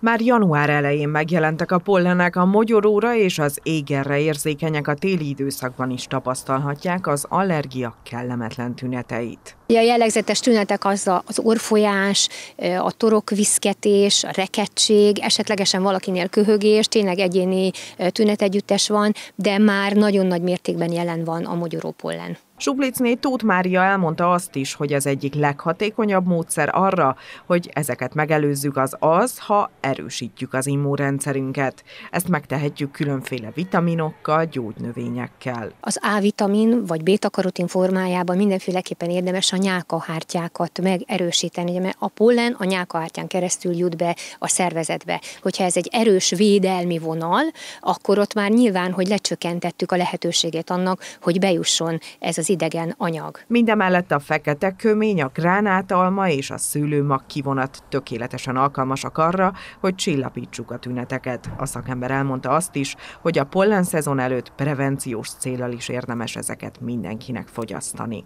Már január elején megjelentek a pollenek, a mogyoróra és az égerre érzékenyek a téli időszakban is tapasztalhatják az allergia kellemetlen tüneteit. A jellegzetes tünetek az az orfolyás, a torokviszketés, a rekedtség, esetlegesen valakinél köhögés, tényleg egyéni tünetegyüttes van, de már nagyon nagy mértékben jelen van a pollen. Sublicné Tóth Mária elmondta azt is, hogy az egyik leghatékonyabb módszer arra, hogy ezeket megelőzzük az az, ha erősítjük az immunrendszerünket. Ezt megtehetjük különféle vitaminokkal, gyógynövényekkel. Az A-vitamin vagy beta-karotin formájában mindenféleképpen érdemes a nyálkahártyákat megerősíteni, mert a pollen a nyálkahártyán keresztül jut be a szervezetbe. Hogyha ez egy erős védelmi vonal, akkor ott már nyilván, hogy lecsökkentettük a lehetőségét annak, hogy bejusson ez az az idegen anyag. Mindemellett a fekete kömény, a gránátalma és a szőlőmag kivonat tökéletesen alkalmasak arra, hogy csillapítsuk a tüneteket. A szakember elmondta azt is, hogy a pollen szezon előtt prevenciós célral is érdemes ezeket mindenkinek fogyasztani.